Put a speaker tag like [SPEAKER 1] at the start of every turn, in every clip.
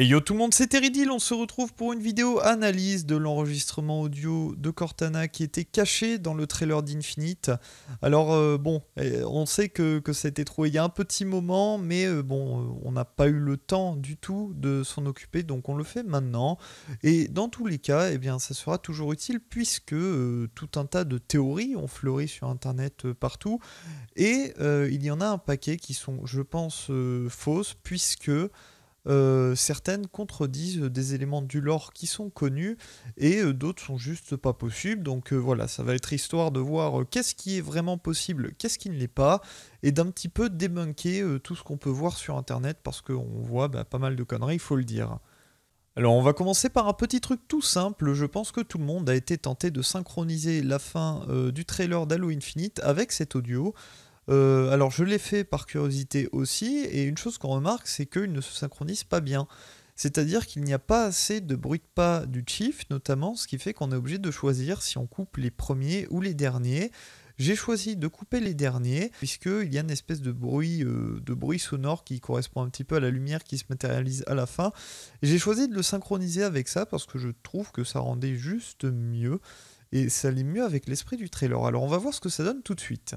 [SPEAKER 1] Et yo tout le monde, c'est Teridil, on se retrouve pour une vidéo analyse de l'enregistrement audio de Cortana qui était caché dans le trailer d'Infinite. Alors euh, bon, eh, on sait que, que été trouvé il y a un petit moment, mais euh, bon, euh, on n'a pas eu le temps du tout de s'en occuper, donc on le fait maintenant. Et dans tous les cas, eh bien, ça sera toujours utile puisque tout un tas de théories ont fleuri sur Internet partout, et il y en a un paquet qui sont, je pense, fausses, puisque... Euh, certaines contredisent des éléments du lore qui sont connus et euh, d'autres sont juste pas possibles. Donc euh, voilà, ça va être histoire de voir qu'est-ce qui est vraiment possible, qu'est-ce qui ne l'est pas, et d'un petit peu démonquer tout ce qu'on peut voir sur Internet parce qu'on voit bah, pas mal de conneries, il faut le dire. Alors on va commencer par un petit truc tout simple, je pense que tout le monde a été tenté de synchroniser la fin du trailer d'Halo Infinite avec cet audio. Euh, alors je l'ai fait par curiosité aussi, et une chose qu'on remarque, c'est qu'ils ne se synchronisent pas bien. C'est-à-dire qu'il n'y a pas assez de bruit de pas du chief, notamment, ce qui fait qu'on est obligé de choisir si on coupe les premiers ou les derniers. J'ai choisi de couper les derniers, puisqu'il y a une espèce de bruit, euh, de bruit sonore qui correspond un petit peu à la lumière qui se matérialise à la fin. J'ai choisi de le synchroniser avec ça, parce que je trouve que ça rendait juste mieux, et ça allait mieux avec l'esprit du trailer. Alors on va voir ce que ça donne tout de suite.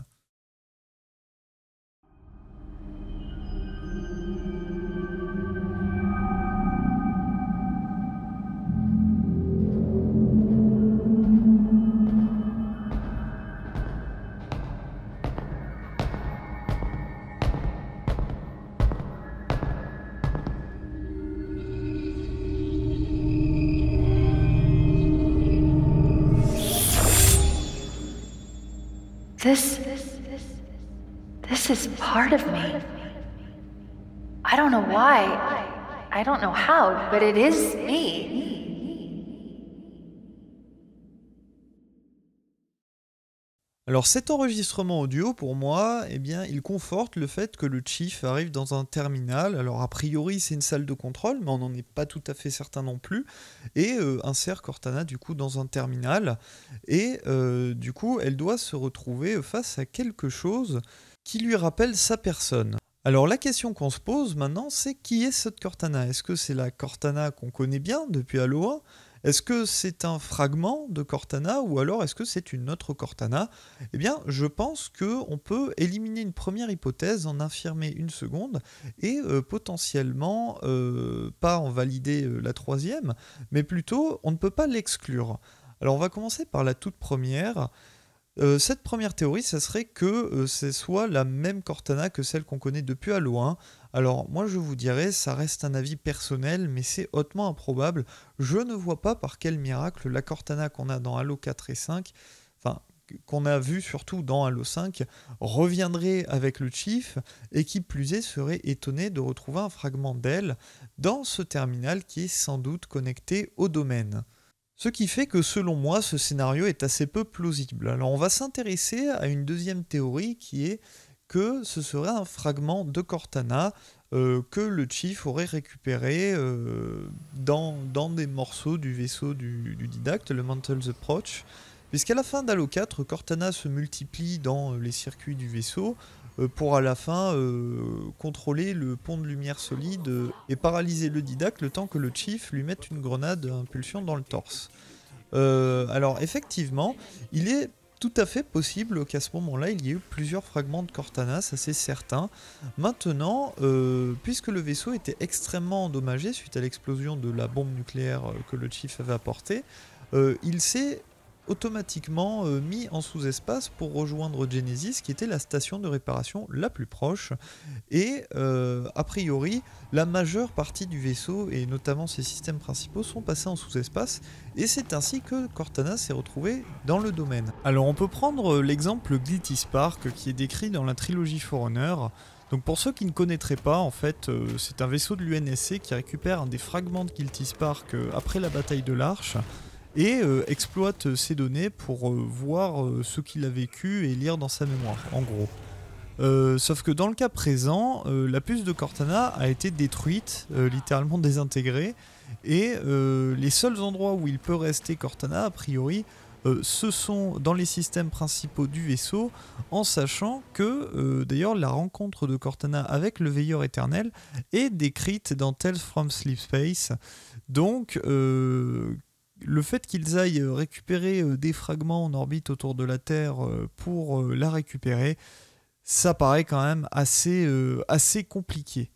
[SPEAKER 1] This. This is part of me. I don't know why. I don't know how, but it is me. Alors cet enregistrement audio, pour moi, eh bien, il conforte le fait que le chief arrive dans un terminal. Alors a priori, c'est une salle de contrôle, mais on n'en est pas tout à fait certain non plus. Et euh, insère Cortana du coup dans un terminal. Et euh, du coup, elle doit se retrouver face à quelque chose qui lui rappelle sa personne. Alors la question qu'on se pose maintenant, c'est qui est cette Cortana Est-ce que c'est la Cortana qu'on connaît bien depuis Halo 1 est-ce que c'est un fragment de Cortana ou alors est-ce que c'est une autre Cortana Eh bien, je pense qu'on peut éliminer une première hypothèse, en infirmer une seconde et euh, potentiellement euh, pas en valider euh, la troisième, mais plutôt on ne peut pas l'exclure. Alors on va commencer par la toute première. Euh, cette première théorie, ça serait que euh, ce c'est soit la même Cortana que celle qu'on connaît depuis Halo 1. Alors moi je vous dirais, ça reste un avis personnel, mais c'est hautement improbable. Je ne vois pas par quel miracle la Cortana qu'on a dans Halo 4 et 5, enfin qu'on a vu surtout dans Halo 5, reviendrait avec le Chief et qui plus est serait étonné de retrouver un fragment d'elle dans ce terminal qui est sans doute connecté au domaine. Ce qui fait que selon moi, ce scénario est assez peu plausible. Alors on va s'intéresser à une deuxième théorie qui est que ce serait un fragment de Cortana euh, que le Chief aurait récupéré euh, dans, des morceaux du vaisseau du, du didacte, le Mantle's Approach. Puisqu'à la fin d'Halo 4, Cortana se multiplie dans les circuits du vaisseau, euh, pour à la fin euh, contrôler le pont de lumière solide euh, et paralyser le Didac le temps que le chief lui mette une grenade impulsion dans le torse. alors effectivement, il est tout à fait possible qu'à ce moment-là, il y ait eu plusieurs fragments de Cortana, ça c'est certain. Maintenant, puisque le vaisseau était extrêmement endommagé suite à l'explosion de la bombe nucléaire que le Chief avait apportée, il s'est automatiquement euh, mis en sous-espace pour rejoindre Genesis, qui était la station de réparation la plus proche. Et euh, a priori, la majeure partie du vaisseau, et notamment ses systèmes principaux, sont passés en sous-espace. Et c'est ainsi que Cortana s'est retrouvée dans le domaine. Alors on peut prendre euh, l'exemple Glitty Spark, qui est décrit dans la trilogie Forerunner. Donc pour ceux qui ne connaîtraient pas, en fait, c'est un vaisseau de l'UNSC qui récupère un des fragments de Guilty Spark après la bataille de l'Arche et euh, exploite ces euh, données pour euh, voir ce qu'il a vécu et lire dans sa mémoire, en gros. sauf que dans le cas présent, la puce de Cortana a été détruite, littéralement désintégrée, et les seuls endroits où il peut rester Cortana, a priori, ce sont dans les systèmes principaux du vaisseau, en sachant que d'ailleurs la rencontre de Cortana avec le veilleur éternel est décrite dans Tales from Sleep Space, donc le fait qu'ils aillent euh, récupérer euh, des fragments en orbite autour de la Terre euh, pour la récupérer, ça paraît quand même assez, compliqué.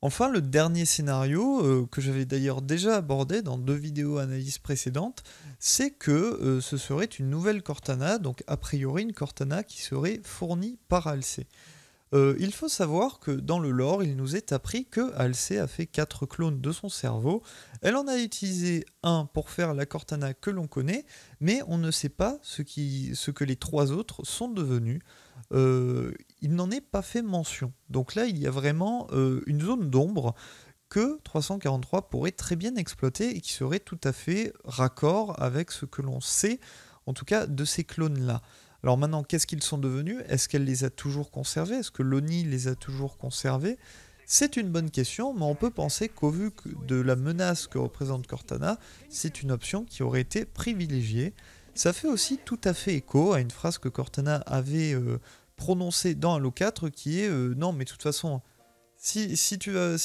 [SPEAKER 1] Enfin, le dernier scénario, que j'avais d'ailleurs déjà abordé dans deux vidéos analyses précédentes, c'est que ce serait une nouvelle Cortana, donc a priori une Cortana qui serait fournie par Alcé. Euh, il faut savoir que dans le lore, il nous est appris que Alcée a fait 4 clones de son cerveau. Elle en a utilisé un pour faire la Cortana que l'on connaît, mais on ne sait pas ce, que les trois autres sont devenus. Euh, il n'en est pas fait mention. Donc là, il y a vraiment euh, une zone d'ombre que 343 pourrait très bien exploiter et qui serait tout à fait raccord avec ce que l'on sait, en tout cas de ces clones-là. Alors maintenant, qu'est-ce qu'ils sont devenus Est-ce qu'elle les a toujours conservés Est-ce que l'ONI les a toujours conservés C'est une bonne question, mais on peut penser qu'au vu de la menace que représente Cortana, c'est une option qui aurait été privilégiée. Ça fait aussi tout à fait écho à une phrase que Cortana avait euh, prononcée dans Halo 4 qui est euh, Non, mais de toute façon, si,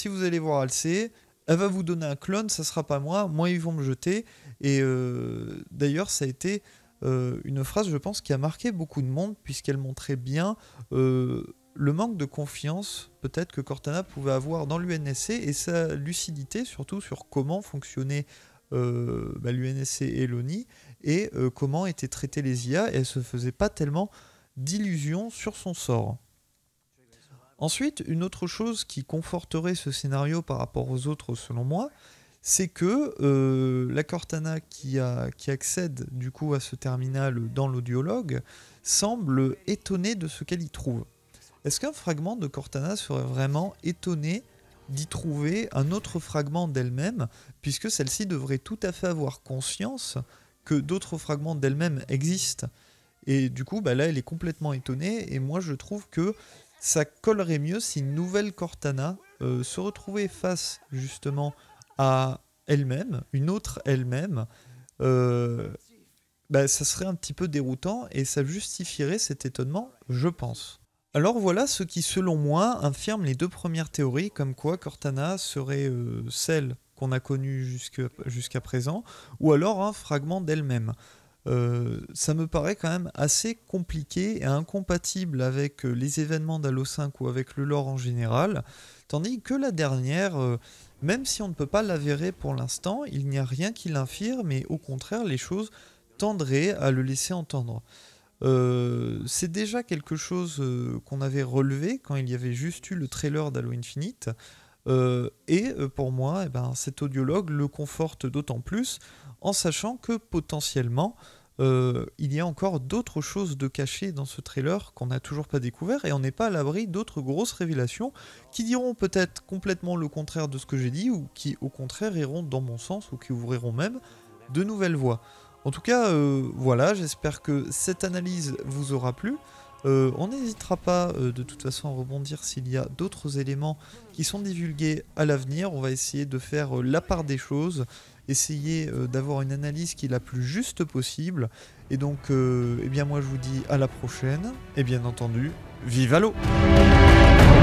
[SPEAKER 1] vous allez voir Alcé, elle va vous donner un clone, ça sera pas moi, moi ils vont me jeter. Et euh, d'ailleurs, ça a été euh, une phrase, je pense, qui a marqué beaucoup de monde, puisqu'elle montrait bien euh, le manque de confiance, peut-être, que Cortana pouvait avoir dans l'UNSC et sa lucidité, surtout sur comment fonctionnait euh, bah, l'UNSC et l'ONI et comment étaient traitées les IA, et elle se faisait pas tellement d'illusions sur son sort. Ensuite, une autre chose qui conforterait ce scénario par rapport aux autres, selon moi, c'est que euh, la Cortana qui, accède du coup à ce terminal dans l'audiologue semble étonnée de ce qu'elle y trouve. Est-ce qu'un fragment de Cortana serait vraiment étonné d'y trouver un autre fragment d'elle-même, puisque celle-ci devrait tout à fait avoir conscience que d'autres fragments d'elle-même existent Et du coup, bah là, elle est complètement étonnée, et moi je trouve que ça collerait mieux si une nouvelle Cortana euh, se retrouvait face justement à elle-même, une autre elle-même, euh, bah, ça serait un petit peu déroutant et ça justifierait cet étonnement, je pense. Alors voilà ce qui, selon moi, infirme les deux premières théories, comme quoi Cortana serait euh, celle qu'on a connue jusqu'à présent, ou alors un fragment d'elle-même. Euh, ça me paraît quand même assez compliqué et incompatible avec les événements d'Halo 5 ou avec le lore en général, tandis que la dernière, même si on ne peut pas l'avérer pour l'instant, il n'y a rien qui l'infirme mais au contraire les choses tendraient à le laisser entendre. Euh, c'est déjà quelque chose euh, qu'on avait relevé quand il y avait juste eu le trailer d'Halo Infinite. Euh, et pour moi, eh ben, cet audiologue le conforte d'autant plus en sachant que potentiellement euh, il y a encore d'autres choses de cachées dans ce trailer qu'on n'a toujours pas découvert et on n'est pas à l'abri d'autres grosses révélations qui diront peut-être complètement le contraire de ce que j'ai dit ou qui au contraire iront dans mon sens ou qui ouvriront même de nouvelles voies. En tout cas, euh, voilà, j'espère que cette analyse vous aura plu. Euh, on n'hésitera pas de toute façon à rebondir s'il y a d'autres éléments qui sont divulgués à l'avenir. On va essayer de faire la part des choses essayer euh, d'avoir une analyse qui est la plus juste possible. Et donc, euh, eh bien moi je vous dis à la prochaine, et bien entendu, vive à